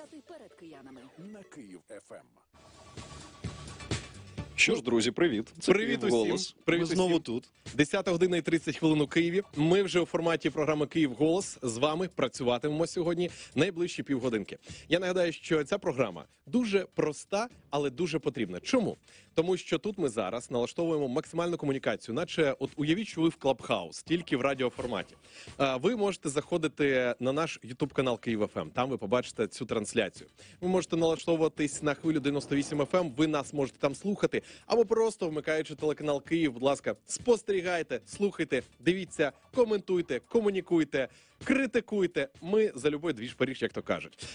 стати перед киянами на Київ ФМ. Що ж, друзі, привіт! Це Привіт усім. голос. Привіт Ми усім. знову тут. 10 година і 30 хвилин у Києві. Ми вже у форматі програми Київ Голос з вами працюватимемо сьогодні найближчі півгодинки. Я нагадаю, що ця програма дуже проста, але дуже потрібна. Чому? Тому що тут ми зараз налаштовуємо максимальну комунікацію, наче от уявіть, що ви в Клабхаус, тільки в радіоформаті. А, Ви можете заходити на наш Ютуб канал Київ ФМ. Ем». Там ви побачите цю трансляцію. Ви можете налаштовуватись на хвилю 98 FM, ем. Ви нас можете там слухати або просто вмикаючи телеканал Київ. Будь ласка, спостерігайте, слухайте, дивіться, коментуйте, комунікуйте критикуйте. Ми за любой двіж Паріж, як то кажуть.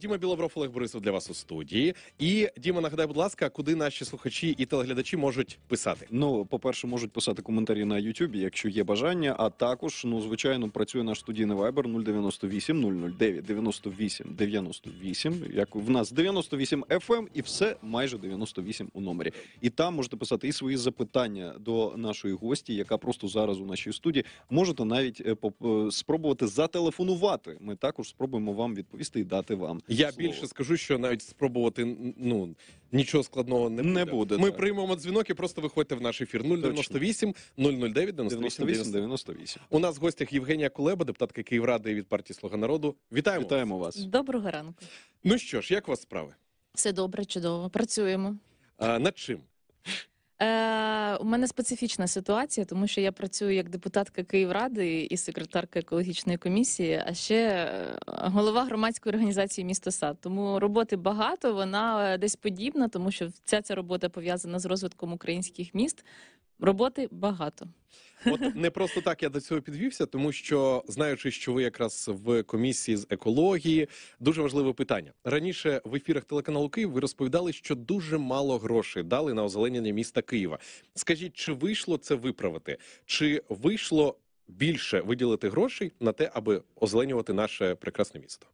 Діма Білобров, Олег Борисов для вас у студії. І Діма, нагадай, будь ласка, куди наші слухачі і телеглядачі можуть писати. Ну, по-перше, можуть писати коментарі на Ютубі, якщо є бажання. А також, ну звичайно, працює наш студійний вайбер 098 009 98 98. Як в нас 98 FM ем і все майже 98 у номері. І там можете писати і свої запитання до нашої гості, яка просто зараз у нашій студії. Можете навіть е, е, спробувати можете зателефонувати. Ми також спробуємо вам відповісти і дати вам. Я слово. більше скажу, що навіть спробувати ну нічого складного не буде. Не буде Ми так. приймемо дзвінок і просто виходьте в наш ефір. 098 009 98 98. 98. У нас в гостях Євгенія Кулеба, депутатка Київради від партії Слуга народу. Вітаємо Вітаємо вас. Доброго ранку. Ну що ж, як у вас справи? Все добре, чудово. Працюємо. А, Над чим? Е, У мене специфічна ситуація, тому що я працюю як депутатка Київради і секретарка екологічної комісії, а ще е, голова громадської організації міста сад. Тому роботи багато. Вона е, десь подібна, тому що вся ця робота пов'язана з розвитком українських міст. Роботи багато. От не просто так я до цього підвівся, тому що знаючи, що ви якраз в комісії з екології, дуже важливе питання раніше в ефірах телеканалу Київ ви розповідали, що дуже мало грошей дали на озеленення міста Києва. Скажіть, чи вийшло це виправити? Чи вийшло більше виділити грошей на те, аби озеленювати наше прекрасне місто.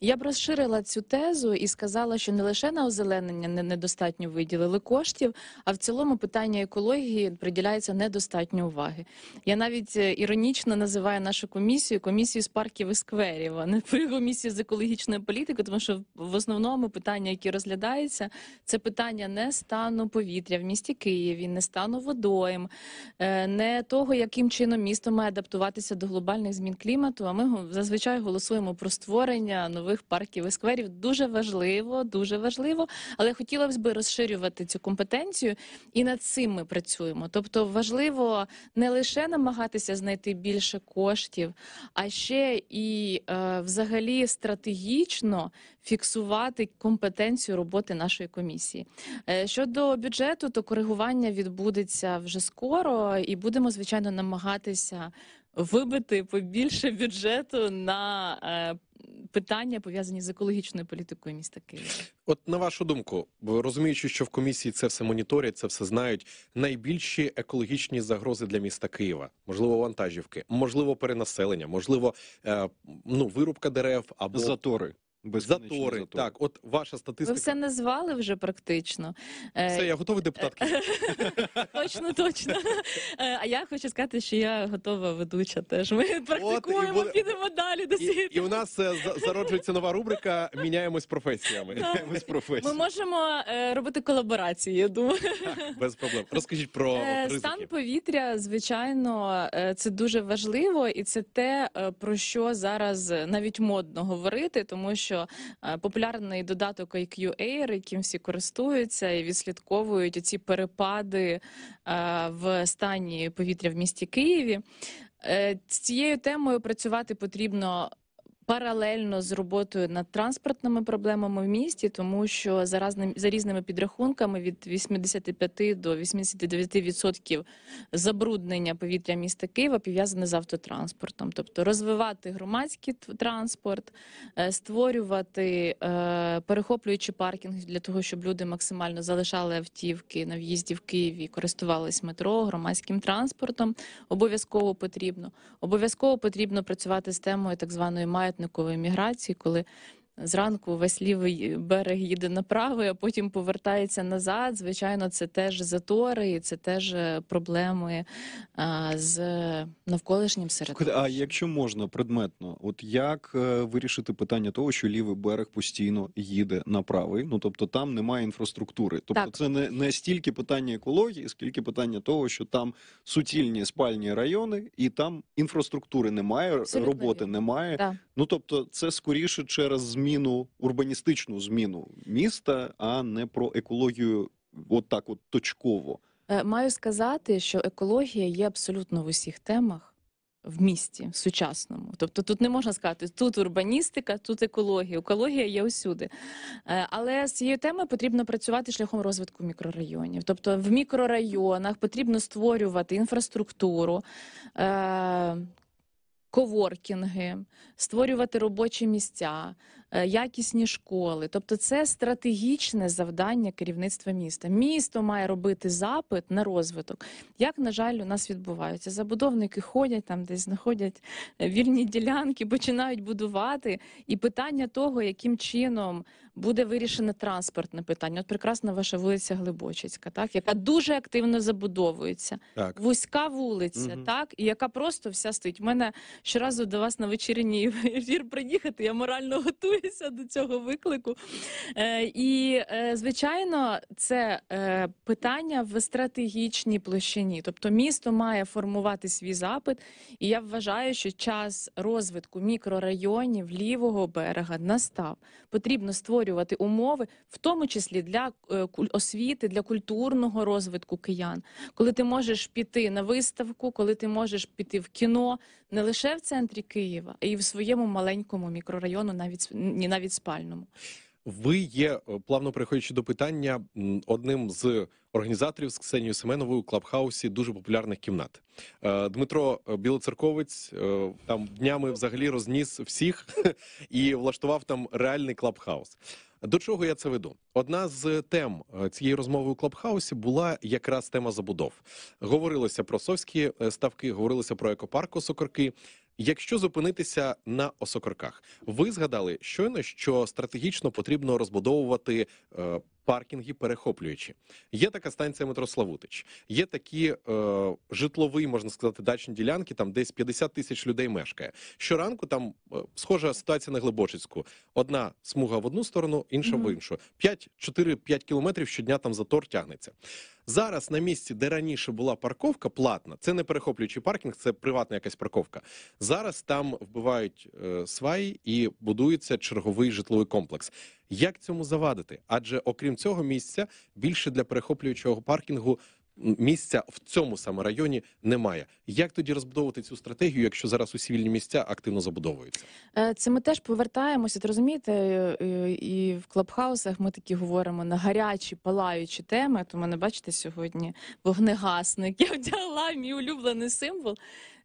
Я б розширила цю тезу і сказала, що не лише на озеленення недостатньо виділили коштів, а в цілому питання екології приділяється недостатньо уваги. Я навіть е, іронічно називаю нашу комісію комісію з парків і скверів, а не комісію з екологічної політики, тому що в основному питання, які розглядаються, це питання не стану повітря в місті Києві, не стану водойм, е, не того, яким чином місто має адаптуватися до глобальних змін клімату. А ми зазвичай голосуємо про створення нових парків і скверів. Дуже важливо, дуже важливо. Але хотілося б розширювати цю компетенцію, і над цим ми працюємо. Тобто, важливо не лише намагатися знайти більше коштів, а ще і е, взагалі стратегічно фіксувати компетенцію роботи нашої комісії. Е, щодо бюджету, то коригування відбудеться вже скоро, і будемо звичайно намагатися вибити побільше бюджету на е, питання пов'язані з екологічною політикою міста Києва. От на вашу думку, розуміючи, що в комісії це все моніторять, це все знають. Найбільші екологічні загрози для міста Києва, можливо, вантажівки, можливо, перенаселення, можливо, е, ну вирубка дерев або затори. Затори. затори. Так, от ваша статистика. Ви все назвали вже практично. Е, все, я готовий депутатки. Точно, точно. Е, а я хочу сказати, що я готова ведуча теж. Ми практикуємо, і, підемо далі до світу. І, і у нас е, зароджується нова рубрика Міняємось професіями. Ну, Міняємось професіями. Ми можемо робити колаборації, я думаю. Так, без проблем. Розкажіть про ризики. Стан повітря, звичайно, це дуже важливо, і це те, про що зараз навіть модно говорити, тому що що е, популярний додаток IQ Air, яким всі користуються і відслідковують ці перепади е, в стані повітря в місті Києві. Е, з цією темою працювати потрібно паралельно з роботою над транспортними проблемами в місті, тому що за разним за різними підрахунками від 85 до 89% забруднення повітря міста Києва пов'язане з автотранспортом, тобто розвивати громадський транспорт, е, створювати е, перехоплюючі паркінг для того, щоб люди максимально залишали автівки на в'їзді в Києві, користувались метро, громадським транспортом. Обов'язково потрібно обов'язково потрібно працювати з темою так званої має багатоетникової міграції, коли Зранку весь лівий берег їде на правий, а потім повертається назад. Звичайно, це теж затори, і це теж е, проблеми а, е, з навколишнім середовищем. А якщо можна предметно, от як е, вирішити питання того, що лівий берег постійно їде на правий? Ну тобто там немає інфраструктури. Тобто, так. це не не стільки питання екології, скільки питання того, що там суцільні спальні райони, і там інфраструктури немає, Абсолютно роботи є. немає. Так. Ну тобто, це скоріше через зміни зміну, урбаністичну зміну міста, а не про екологію, от так от точково. Е, маю сказати, що екологія є абсолютно в усіх темах. В місті в сучасному, тобто тут не можна сказати тут урбаністика, тут екологія. Екологія є усюди, е, але з цією темою потрібно працювати шляхом розвитку мікрорайонів. Тобто в мікрорайонах потрібно створювати інфраструктуру. Е, коворкінги, створювати робочі місця, Е, якісні школи. Тобто, це стратегічне завдання керівництва міста. Місто має робити запит на розвиток. Як на жаль, у нас відбувається забудовники ходять там, десь знаходять е, вільні ділянки, починають будувати. І питання того, яким чином буде вирішено транспортне питання. От прекрасна ваша вулиця Глибочицька, так яка дуже активно забудовується, так. вузька вулиця, угу. так і яка просто вся стоїть. У мене щоразу до вас на вечірній ефір приїхати. Я морально готую готуюся до цього виклику. Е, і, е, звичайно, це е, питання в стратегічній площині. Тобто, місто має формувати свій запит, і я вважаю, що час розвитку мікрорайонів лівого берега настав. Потрібно створювати умови, в тому числі для освіти, для культурного розвитку киян, коли ти можеш піти на виставку, коли ти можеш піти в кіно не лише в центрі Києва, а й в своєму маленькому мікрорайону, навіть ні навіть спальному. Ви є е, плавно переходячи до питання одним з організаторів з Ксенією Семеновою у клабхаусі дуже популярних кімнат. Е, Дмитро е, Білоцерковець там днями взагалі розніс всіх і влаштував там реальний клабхаус. До чого я це веду? Одна з тем цієї розмови у клабхаусі була якраз тема забудов. Говорилося про совські ставки, говорилося про екопарк Сокорки. Якщо зупинитися на осокорках, ви згадали щойно, що стратегічно потрібно розбудовувати е, паркінги перехоплюючі. Є така станція метро Славутич, є такі е, житлові, можна сказати, дачні ділянки, там десь 50 тисяч людей мешкає. Щоранку там е, схожа ситуація на Глибочицьку. Одна смуга в одну сторону, інша mm -hmm. в іншу. 5-4-5 кілометрів щодня там затор тягнеться. Зараз на місці, де раніше була парковка, платна, це не перехоплюючий паркінг, це приватна якась парковка. Зараз там вбивають е, сваї і будується черговий житловий комплекс. Як цьому завадити? Адже окрім цього місця більше для перехоплюючого паркінгу. Місця в цьому саме районі немає. Як тоді розбудовувати цю стратегію, якщо зараз усі вільні місця активно забудовуються? Е, це ми теж повертаємося. розумієте, е, е, і в клабхаусах ми такі говоримо на гарячі палаючі теми. От у мене бачите сьогодні вогнегасник. Я вдягла мій улюблений символ.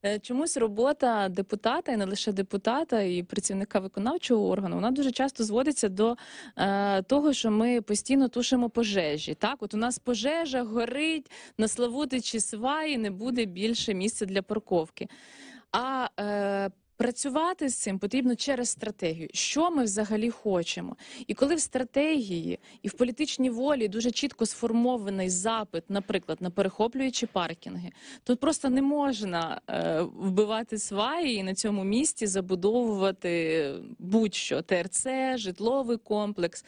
Е, чомусь робота депутата, і не лише депутата, і працівника виконавчого органу, вона дуже часто зводиться до е, того, що ми постійно тушимо пожежі. Так, от у нас пожежа горить на чи сваї, не буде більше місця для парковки. А е, Працювати з цим потрібно через стратегію, що ми взагалі хочемо. І коли в стратегії і в політичній волі дуже чітко сформований запит, наприклад, на перехоплюючі паркінги, тут просто не можна е, вбивати сваї і на цьому місці забудовувати будь-що ТРЦ, житловий комплекс.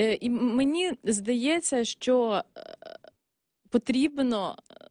Е, і мені здається, що е, потрібно. Е,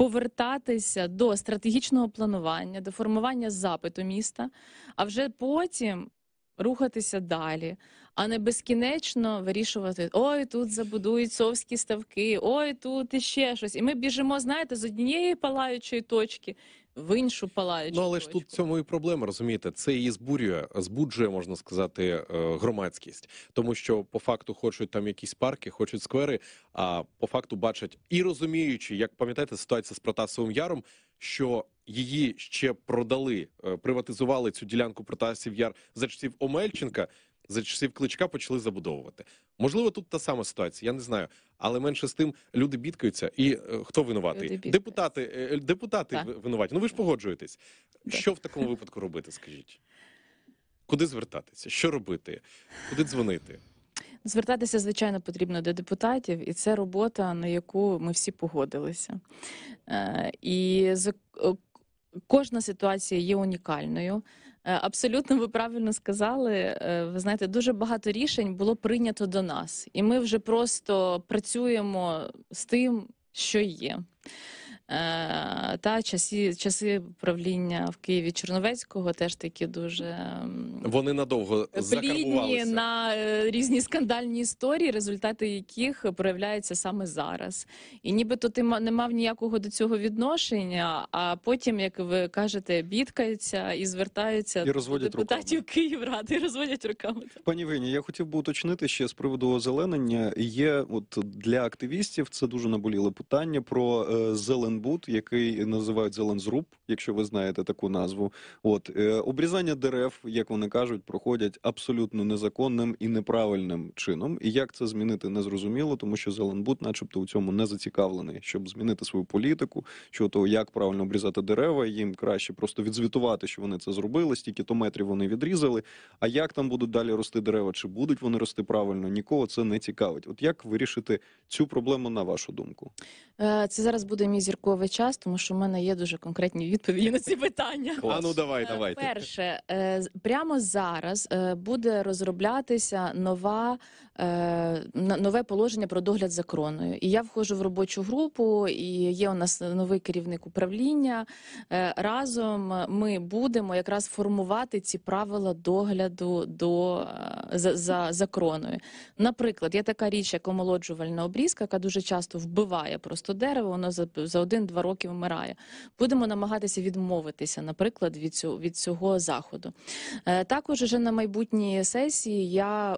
повертатися до стратегічного планування, до формування запиту міста, а вже потім. Рухатися далі, а не безкінечно вирішувати ой, тут забудують совські ставки, ой, тут іще щось. І ми біжимо, знаєте, з однієї палаючої точки в іншу палаючу. Ну, але точку. ж тут цьому і проблема, розумієте, це її збурює, збуджує, можна сказати, е, громадськість, тому що по факту хочуть там якісь парки, хочуть сквери. А по факту бачать і розуміючи, як пам'ятаєте, ситуація з Протасовим Яром, що її ще продали, е, приватизували цю ділянку Протасів Яр за часів Омельченка за часів кличка почали забудовувати. Можливо, тут та сама ситуація, я не знаю. Але менше з тим люди бідкаються. І е, хто винуватий? Депутати е, е, депутати так. винуваті. Ну ви ж погоджуєтесь. Що в такому випадку робити? Скажіть, куди звертатися? Що робити? Куди дзвонити? Звертатися, звичайно, потрібно до депутатів, і це робота, на яку ми всі погодилися. І з кожна ситуація є унікальною. Е, абсолютно, ви правильно сказали. Е, ви знаєте, дуже багато рішень було прийнято до нас, і ми вже просто працюємо з тим, що є. Е, та часи часи правління в Києві Черновецького теж такі дуже вони надовго плідні на е, різні скандальні історії, результати яких проявляються саме зараз. І нібито ти не мав ніякого до цього відношення. А потім, як ви кажете, бідкаються і звертаються і до депутатів руками. Київради, і розводять руками. Пані Вині, я хотів би уточнити ще з приводу озеленення. Є от для активістів це дуже наболіле питання про е, зелен. Бут, який називають Зелензруб, якщо ви знаєте таку назву. От е, обрізання дерев, як вони кажуть, проходять абсолютно незаконним і неправильним чином. І як це змінити, не зрозуміло, тому що зеленбут, начебто, у цьому не зацікавлений, щоб змінити свою політику, що то як правильно обрізати дерева, їм краще просто відзвітувати, що вони це зробили, стільки то метрів вони відрізали. А як там будуть далі рости дерева, чи будуть вони рости правильно? Нікого це не цікавить. От як вирішити цю проблему на вашу думку? Е, це зараз буде мій зірко військовий час, тому що в мене є дуже конкретні відповіді на ці питання. А ну давай, е, давай. Перше, е, прямо зараз е, буде розроблятися нова Е, нове положення про догляд за кроною. І я входжу в робочу групу, і є у нас новий керівник управління. Е, разом ми будемо якраз формувати ці правила догляду до е, за, за, за кроною. Наприклад, є така річ, як омолоджувальна обрізка, яка дуже часто вбиває просто дерево, воно за за один-два роки вмирає. Будемо намагатися відмовитися, наприклад, від цього від цього заходу. Також вже на майбутній сесії я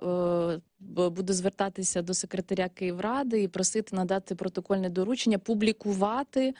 буду звертатися до секретаря Київради і просити надати протокольне доручення, публікувати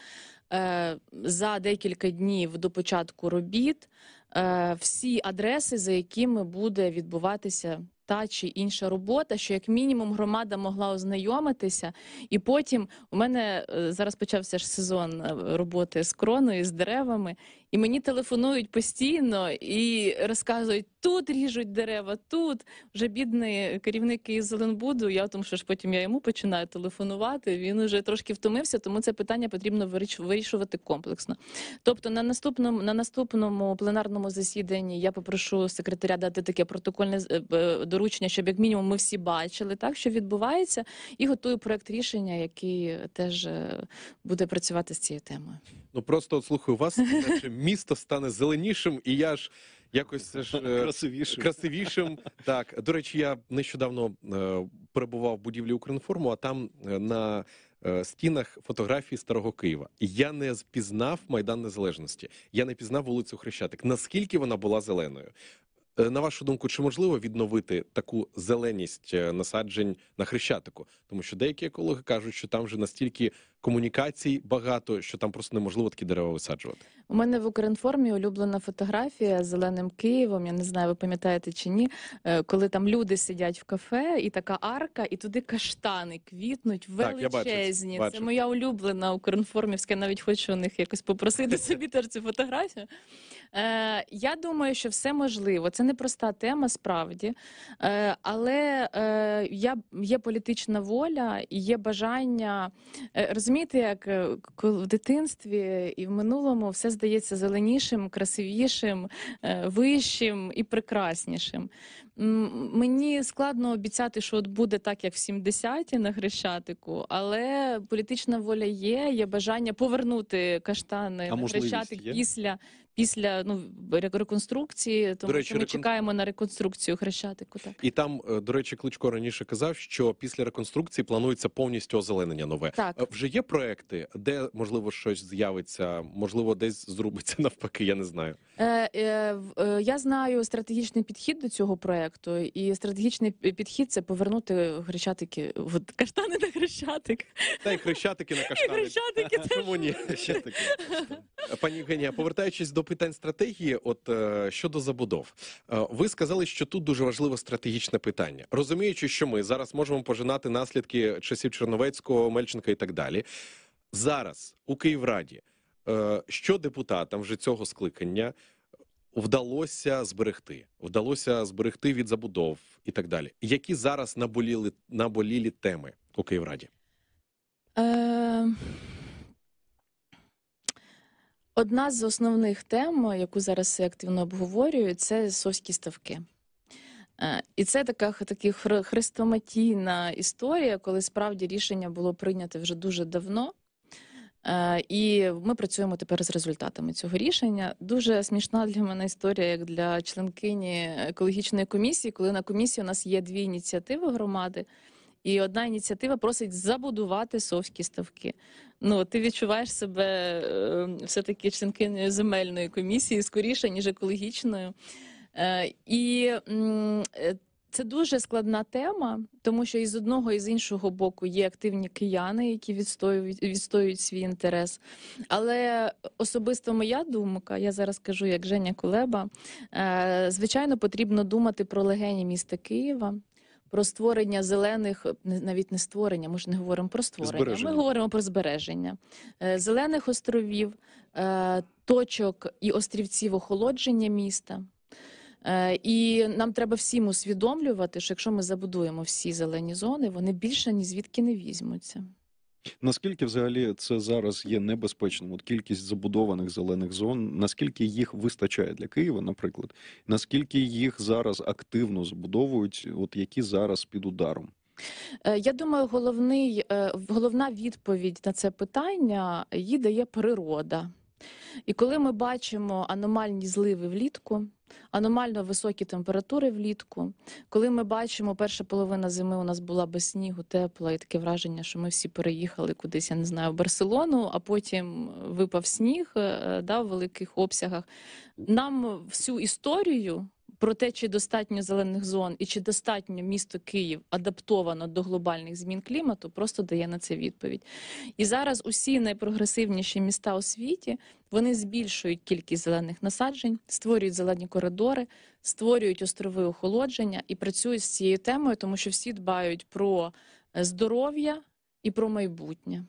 е, за декілька днів до початку робіт е, всі адреси, за якими буде відбуватися. Та чи інша робота, що як мінімум громада могла ознайомитися, і потім у мене е, зараз почався ж сезон роботи з кроною, з деревами, і мені телефонують постійно і розказують: тут ріжуть дерева, тут вже бідний керівник із Зеленбуду. Я тому, що ж потім я йому починаю телефонувати. Він уже трошки втомився, тому це питання потрібно вирішувати комплексно. Тобто, на наступному на наступному пленарному засіданні я попрошу секретаря дати таке протокольне е, е, доручення, щоб як мінімум ми всі бачили, так що відбувається, і готую проект рішення, який теж е, буде працювати з цією темою. Ну просто от слухаю вас, місто стане зеленішим, і я ж якось ж е, красивішим. красивішим. Так до речі, я нещодавно е, перебував в будівлі Укрінформу, а там е, на Стінах фотографії старого Києва я не впізнав майдан незалежності. Я не пізнав вулицю Хрещатик. Наскільки вона була зеленою? Е, на вашу думку, чи можливо відновити таку зеленість е, насаджень на хрещатику? Тому що деякі екологи кажуть, що там вже настільки комунікацій багато, що там просто неможливо такі дерева висаджувати. У мене в Укрінформі улюблена фотографія з зеленим Києвом. Я не знаю, ви пам'ятаєте чи ні, е, коли там люди сидять в кафе, і така арка, і туди каштани квітнуть величезні. Так, я бачу, Це моя улюблена укрінформівська. навіть хочу у них якось попросити собі теж цю фотографію. Е, Я думаю, що все можливо. Це не проста тема, справді. Е, Але е, я є політична воля і є бажання. Е, розумієте, як е, в дитинстві і в минулому все здається зеленішим, красивішим, е, вищим і прекраснішим. мені складно обіцяти, що от буде так, як в 70-ті на Хрещатику, але політична воля є, є бажання повернути каштани а на Хрещатик є? після після ну реконструкції, тому речі, що ми рекон... чекаємо на реконструкцію хрещатику. Так і там, е, до речі, кличко раніше казав, що після реконструкції планується повністю озеленення нове. Так е, вже є проекти, де можливо щось з'явиться, можливо, десь зробиться навпаки. Я не знаю. Е, е, е, Я знаю стратегічний підхід до цього проекту, і стратегічний підхід це повернути хрещатики в каштани на хрещатик. Та й хрещатики на каштани. хрещатики. Чому ні? Ще Пані Євгенія, повертаючись до до питань стратегії, от е, щодо забудов, е, ви сказали, що тут дуже важливе стратегічне питання, розуміючи, що ми зараз можемо пожинати наслідки часів Черновецького, Мельченка і так далі. Зараз у Київраді, е, що депутатам вже цього скликання вдалося зберегти, вдалося зберегти від забудов і так далі. Які зараз наболіли наболілі теми у Київраді? Е... Одна з основних тем, е, яку зараз активно обговорюють, це соські ставки. Е, і це така такі хрестоматійна історія, коли справді рішення було прийнято вже дуже давно. Е, і ми працюємо тепер з результатами цього рішення. Дуже смішна для мене історія, як для членкині екологічної комісії, коли на комісії у нас є дві ініціативи громади. І одна ініціатива просить забудувати совські ставки. Ну ти відчуваєш себе е, все таки членкиною земельної комісії скоріше ніж екологічною. Е, і е, це дуже складна тема, тому що і з одного і з іншого боку є активні кияни, які відстоюють відстоюють свій інтерес. Але особисто моя думка, я зараз кажу як Женя Кулеба, звичайно, потрібно думати про легені міста Києва про створення зелених, навіть не створення, ми ж не говоримо про створення. Збереження. Ми говоримо про збереження е, зелених островів, е, точок і острівців охолодження міста. Е, і нам треба всім усвідомлювати, що якщо ми забудуємо всі зелені зони, вони більше ні звідки не візьмуться. Наскільки взагалі це зараз є небезпечним? От кількість забудованих зелених зон, наскільки їх вистачає для Києва, наприклад, наскільки їх зараз активно збудовують? от які зараз під ударом? Е, я думаю, головний е, головна відповідь на це питання їй дає природа. І коли ми бачимо аномальні зливи влітку, аномально високі температури влітку, коли ми бачимо, перша половина зими у нас була без снігу, тепла, і таке враження, що ми всі переїхали кудись, я не знаю, в Барселону, а потім випав сніг е, е, да, в великих обсягах. Нам всю історію. Про те, чи достатньо зелених зон і чи достатньо місто Київ адаптовано до глобальних змін клімату, просто дає на це відповідь. І зараз усі найпрогресивніші міста у світі вони збільшують кількість зелених насаджень, створюють зелені коридори, створюють острови охолодження і працюють з цією темою, тому що всі дбають про е, здоров'я і про майбутнє.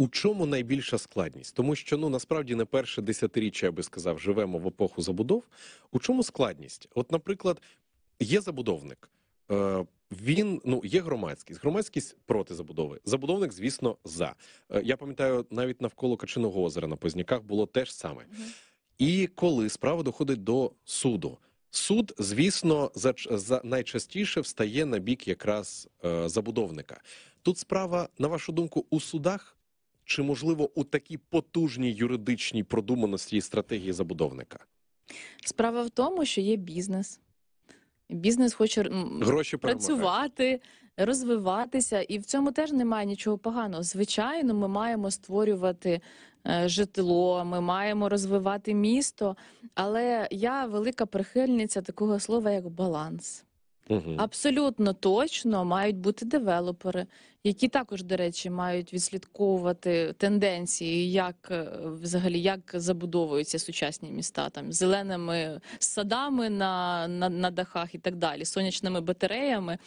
У чому найбільша складність? Тому що ну насправді не перше десятиріччя, я би сказав, живемо в епоху забудов. У чому складність? От, наприклад, є забудовник. Е, він ну є громадськість, громадськість проти забудови. Забудовник, звісно, за е, я пам'ятаю, навіть навколо Качиного озера на Позняках було те ж саме. І коли справа доходить до суду, суд, звісно, за, за найчастіше встає на бік якраз е, забудовника. Тут справа, на вашу думку, у судах чи можливо у такій потужній юридичній продуманості і стратегії забудовника? Справа в тому, що є бізнес. Бізнес хоче Гроші працювати, розвиватися, і в цьому теж немає нічого поганого. Звичайно, ми маємо створювати е, житло, ми маємо розвивати місто. Але я велика прихильниця такого слова, як баланс. Угу. Абсолютно точно мають бути девелопери, які також, до речі, мають відслідковувати тенденції, як е, взагалі як забудовуються сучасні міста, там зеленими садами на, на, на дахах і так далі, сонячними батареями.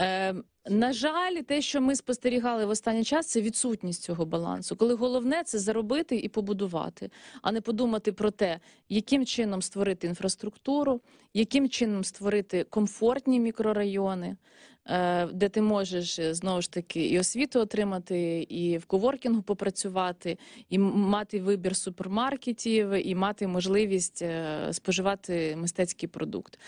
Е, на жаль, те, що ми спостерігали в останній час, це відсутність цього балансу. Коли головне це заробити і побудувати, а не подумати про те, яким чином створити інфраструктуру, яким чином створити комфортні мікрорайони, Е, де ти можеш е, знову ж таки і освіту отримати, і в коворкінгу попрацювати, і мати вибір супермаркетів, і мати можливість е, споживати мистецький продукт.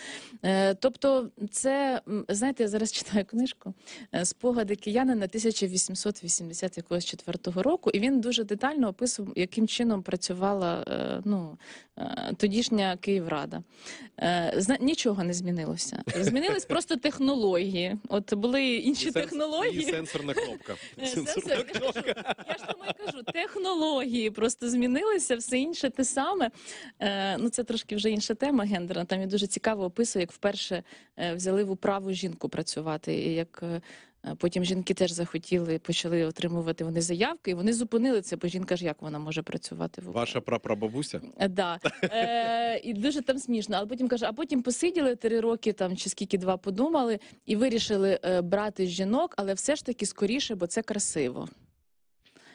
Тобто, це знаєте, я зараз читаю книжку спогади киянина якогось четвертого року, і він дуже детально описував, яким чином працювала ну, тодішня Київрада. Нічого не змінилося. Змінились просто технології. От були інші і технології. І Сенсорна кнопка. Е, сенсорна кнопка. Я ж тому і кажу, технології просто змінилися, все інше те саме. Е, Ну це трошки вже інша тема гендерна. Там я дуже цікаво описую, як вперше е, взяли в управу жінку працювати. і як е, Е, потім жінки теж захотіли, почали отримувати вони заявки, і вони зупинили це, бо жінка ж як вона може працювати в Україні? ваша прапрабабуся? Е, да. Е, І дуже там смішно. Але потім каже, а потім посиділи три роки там чи скільки два подумали і вирішили е, брати жінок, але все ж таки скоріше, бо це красиво.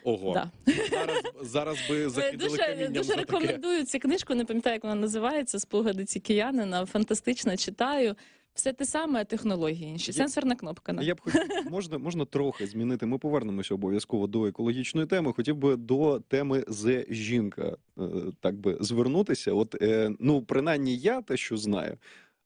Ого, да. зараз зараз би е, закидали дуже, камінням дуже за таке. рекомендую цю книжку. Не пам'ятаю, як вона називається. Спогади ці киянина. Фантастично читаю все те саме, технології інші. Сенсорна кнопка. на. Я б хотів, можна, можна трохи змінити. Ми повернемося обов'язково до екологічної теми. Хотів би до теми з жінка е, так би звернутися. От е, ну, принаймні, я те, що знаю.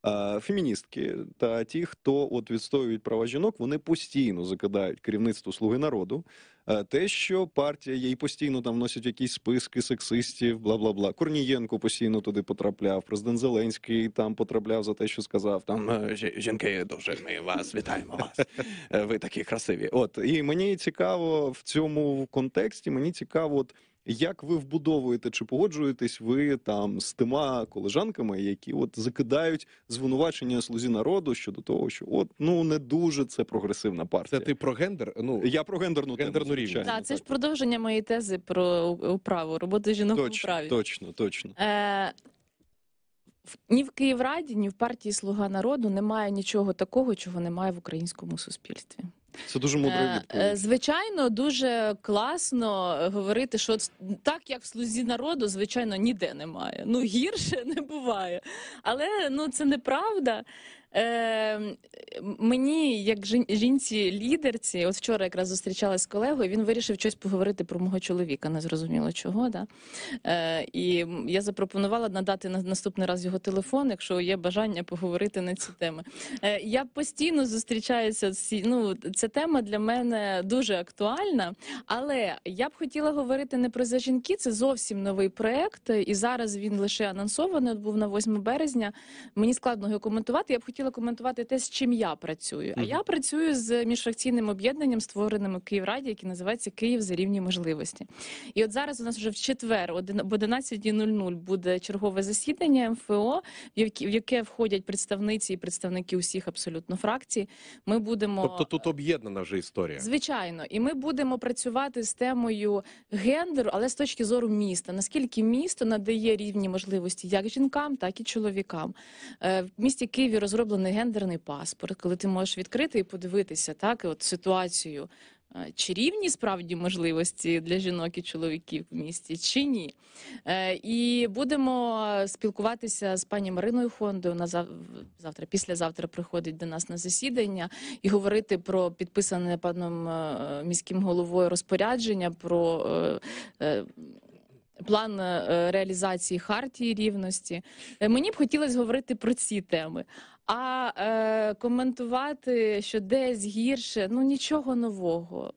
Е, феміністки та ті, хто от відстоюють права жінок, вони постійно закидають керівництво слуги народу. Е, те, що партія їй постійно там носять якісь списки сексистів, бла бла бла. Корнієнко постійно туди потрапляв. Президент Зеленський там потрапляв за те, що сказав там «Е, жінки. Дуже ми вас вітаємо вас. Е, ви такі красиві. От і мені цікаво в цьому контексті. Мені цікаво. от як ви вбудовуєте чи погоджуєтесь ви там з тима колежанками, які от закидають звинувачення слузі народу щодо того, що от ну не дуже це прогресивна партія? Це ти про гендер? Ну я про гендерну гендерну рівень. Так, так, це ж продовження моєї тези про управу роботи жінок точно, в управі. Точно, точно. Е, ні в Київраді, ні в партії Слуга народу немає нічого такого, чого немає в українському суспільстві. Це дуже мудра е, е, Звичайно, дуже класно говорити, що так як в слузі народу, звичайно, ніде немає. Ну гірше не буває. Але ну це неправда е, мені, як жінці-лідерці, от вчора якраз зустрічалася з колегою, він вирішив щось поговорити про мого чоловіка, не зрозуміло чого. Да? Е, І я запропонувала надати на наступний раз його телефон, якщо є бажання поговорити на ці теми. Е, Я постійно зустрічаюся з ну, ця тема для мене дуже актуальна, але я б хотіла говорити не про за жінки, це зовсім новий проект, і зараз він лише анонсований, був на 8 березня. Мені складно його коментувати. Я б хотіла хотіла коментувати те, з чим я працюю. А я працюю з міжфракційним об'єднанням, створеним у Київраді, яке називається Київ за рівні можливості. І от зараз у нас вже в четвер, об 11.00 буде чергове засідання МФО, в яке входять представниці і представники усіх абсолютно фракцій. Ми будемо тобто тут об'єднана вже історія. Звичайно, і ми будемо працювати з темою гендеру, але з точки зору міста. Наскільки місто надає рівні можливості як жінкам, так і чоловікам. Е, в місті Києві розроблено розроблений гендерний паспорт, коли ти можеш відкрити і подивитися так, от ситуацію, е, чи рівні справді можливості для жінок і чоловіків в місті, чи ні. Е, і будемо е, спілкуватися з пані Мариною Хондою. Вона завтра, післязавтра приходить до нас на засідання і говорити про підписане паном міським головою розпорядження. про... План реалізації хартії рівності мені б хотілося говорити про ці теми. А е, коментувати, що десь гірше, ну нічого нового.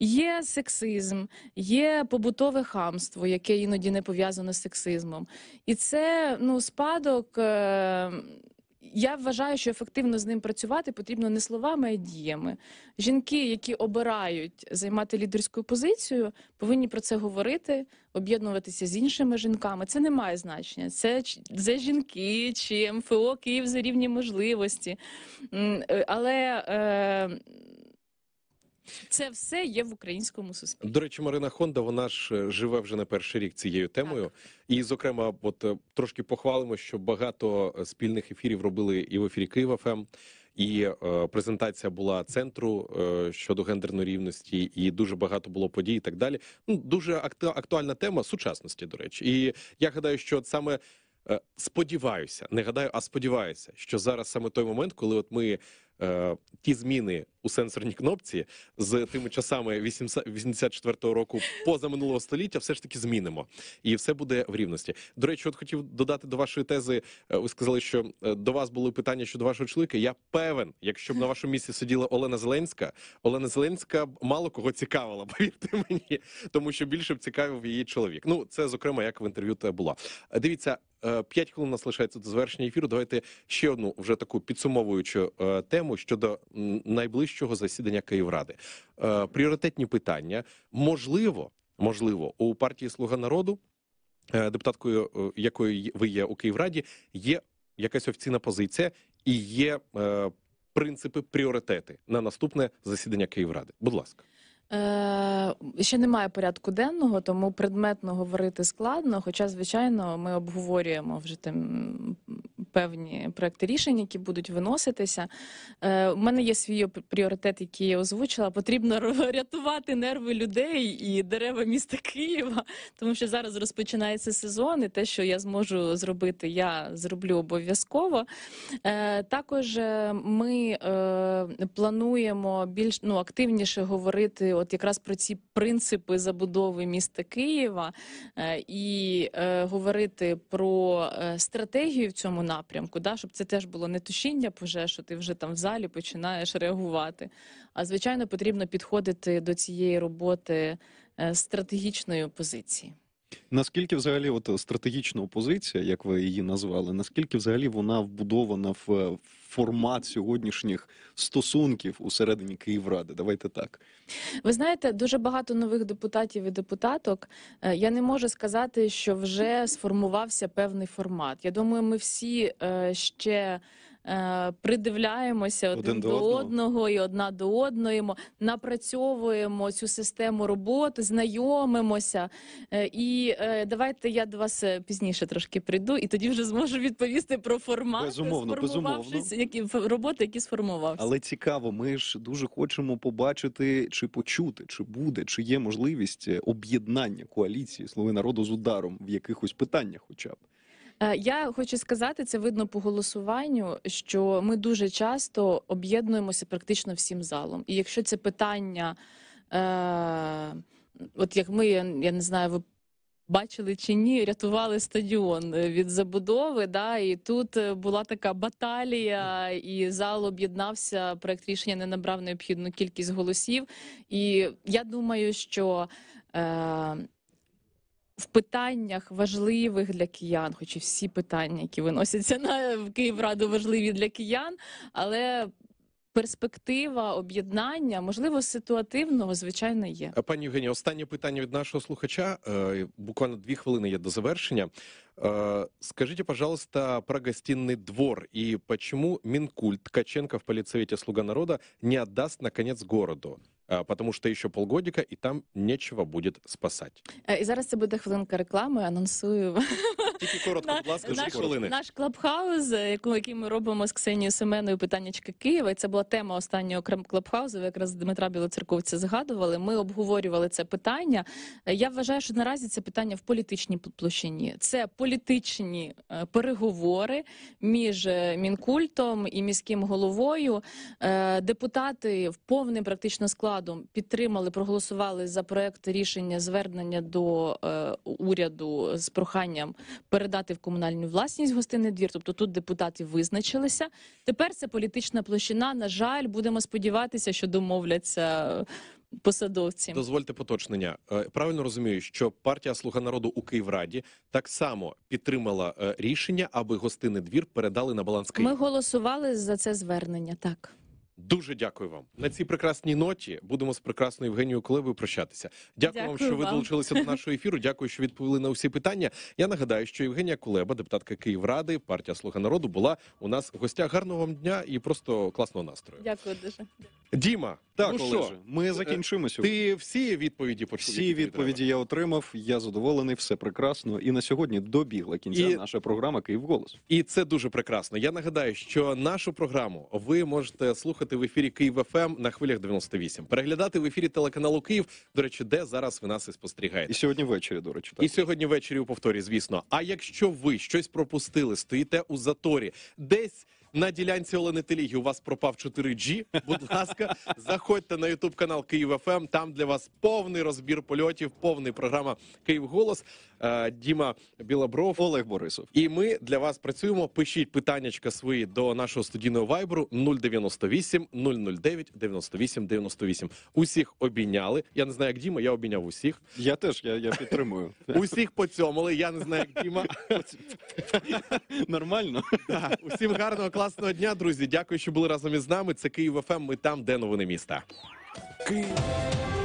Є сексизм, є побутове хамство, яке іноді не пов'язане з сексизмом, і це ну спадок. Е, я вважаю, що ефективно з ним працювати потрібно не словами, а діями. Жінки, які обирають займати лідерську позицію, повинні про це говорити, об'єднуватися з іншими жінками. Це не має значення. Це це жінки чи МФО Київ за рівні можливості. Е, але е, це все є в українському суспільстві. До речі, Марина Хонда, вона ж е, живе вже не перший рік цією темою. Так. І, зокрема, от е, трошки похвалимо, що багато е, спільних ефірів робили і в ефірі Києва ФМ. І е, презентація була центру е, щодо гендерної рівності, і дуже багато було подій. і Так далі. Ну дуже актуальна тема сучасності. До речі, і я гадаю, що от саме е, сподіваюся, не гадаю, а сподіваюся, що зараз саме той момент, коли от ми Е, ті зміни у сенсорній кнопці з тими часами 84-го року поза минулого століття, все ж таки змінимо, і все буде в рівності. До речі, от хотів додати до вашої тези. Е, ви сказали, що е, до вас були питання щодо вашого чоловіка. Я певен, якщо б на вашому місці сиділа Олена Зеленська, Олена Зеленська мало кого цікавила, повірте мені, тому що більше б цікавив її чоловік. Ну це зокрема як в інтерв'ю та була. Дивіться. П'ять хвилин у нас лишається до завершення ефіру. Давайте ще одну вже таку підсумовуючу тему програму щодо найближчого засідання Київради. Е, пріоритетні питання можливо, можливо, у партії Слуга народу, е, депутаткою е, якою ви є у Київраді, є якась офіційна позиція і є принципи пріоритети на наступне засідання Київради. Будь ласка. Е, ще немає порядку денного, тому предметно говорити складно. Хоча, звичайно, ми обговорюємо вже тим певні проекти рішень, які будуть виноситися. У е, мене є свій пріоритет, який я озвучила. Потрібно рятувати нерви людей і дерева міста Києва, тому що зараз розпочинається сезон, і те, що я зможу зробити, я зроблю обов'язково. Е, також ми плануємо більш ну активніше говорити от якраз про ці принципи забудови міста Києва е, і е, говорити про е, стратегію в цьому напрямку, да, щоб це теж було не тушіння пожеж, що ти вже там в залі починаєш реагувати. А звичайно, потрібно підходити до цієї роботи з стратегічної позиції. Наскільки взагалі, от е, стратегічна опозиція, як ви її назвали, наскільки взагалі вона вбудована в е, формат сьогоднішніх стосунків усередині Київради? Давайте так. Ви знаєте, дуже багато нових депутатів і депутаток. Е, я не можу сказати, що вже сформувався певний формат. Я думаю, ми всі ще. Е, придивляємося один, один до, одного. до одного і одна до одної, напрацьовуємо цю систему роботи, знайомимося. Е, і е, давайте я до вас пізніше трошки прийду, і тоді вже зможу відповісти про формат безумовно, безумовно. які роботи, які сформувався. Але цікаво, ми ж дуже хочемо побачити чи почути, чи буде, чи є можливість об'єднання коаліції слови народу з ударом в якихось питаннях, хоча б. Е, я хочу сказати, це видно по голосуванню, що ми дуже часто об'єднуємося практично всім залом. І якщо це питання, е, от як ми, я не знаю, ви бачили чи ні, рятували стадіон е, від забудови. Да, І тут е, була така баталія, і зал об'єднався. Проект рішення не набрав необхідну кількість голосів. І я думаю, що. Е, в питаннях важливих для киян, хоч і всі питання, які виносяться на в Київраду, важливі для киян, але перспектива об'єднання, можливо, ситуативного, звичайно, є. Е, пані Євгені, останнє питання від нашого слухача. Е, буквально дві хвилини є до завершення. Е, скажіть, пожалуйста, про гостиный двор и чому Минкульт Ткаченко в полицейте «Слуга народа» не отдаст, наконец, городу? потому що ще полгодика, і там нічого буде спасати. Э, і зараз це буде хвилинка реклами. Анонсую тільки коротко, будь ласка, наш, хвилини. Наш клабхаус, е, який ми робимо з Ксенією Семеною, питаннячки Києва. це була тема останнього клабхаузу. якраз Дмитра Білоцерковця згадували. Ми обговорювали це питання. Е, я вважаю, що наразі це питання в політичній площині. Це політичні е, переговори між мінкультом і міським головою. Депутати в повний практично склад складом підтримали, проголосували за проект рішення звернення до е, уряду з проханням передати в комунальну власність гостинний двір. Тобто тут депутати визначилися. Тепер це політична площина. На жаль, будемо сподіватися, що домовляться. Посадовці, дозвольте поточнення. Е, правильно розумію, що партія Слуга народу у Київраді так само підтримала е, рішення, аби гостинний двір передали на баланс Києва? Ми голосували за це звернення. Так Дуже дякую вам на цій прекрасній ноті. Будемо з прекрасною Євгенією Колевою прощатися. Дякую, дякую вам, що ви долучилися до нашого ефіру. Дякую, що відповіли на усі питання. Я нагадаю, що Євгенія Кулеба, депутатка Київради, партія Слуга народу, була у нас в гостях. Гарного вам дня і просто класного настрою. Дякую дуже, Діма. Так, ну Олеже, ми е, закінчимо сьогодні. Ти всі відповіді почув? Всі відповіді я отримав. Я задоволений, все прекрасно. І на сьогодні добігла кінця і... наша програма Київ голос. І це дуже прекрасно. Я нагадаю, що нашу програму ви можете слухати слухати в ефірі Київ ФМ ем на хвилях 98, переглядати в ефірі телеканалу Київ. До речі, де зараз ви нас і спостерігаєте. І сьогодні ввечері, до речі, так. і сьогодні ввечері у повторі, звісно. А якщо ви щось пропустили, стоїте у заторі, десь. На ділянці Олени Телігі у вас пропав 4G. Будь ласка, заходьте на ютуб канал Київ ФМ. Ем. Там для вас повний розбір польотів, повний програма Київ Голос. Е, Діма Білобров, Олег Борисов. І ми для вас працюємо. Пишіть питаннячка свої до нашого студійного вайберу 098 009 98 98. Усіх обійняли. Я не знаю, як Діма, я обійняв усіх. Я теж я я підтримую. Усіх поцьомили. Я не знаю, як Діма. Нормально. Да. Усім гарного, класного дня, друзі. Дякую, що були разом із нами. Це Київ ФМ. Ем. Ми там, де новини міста. Київ.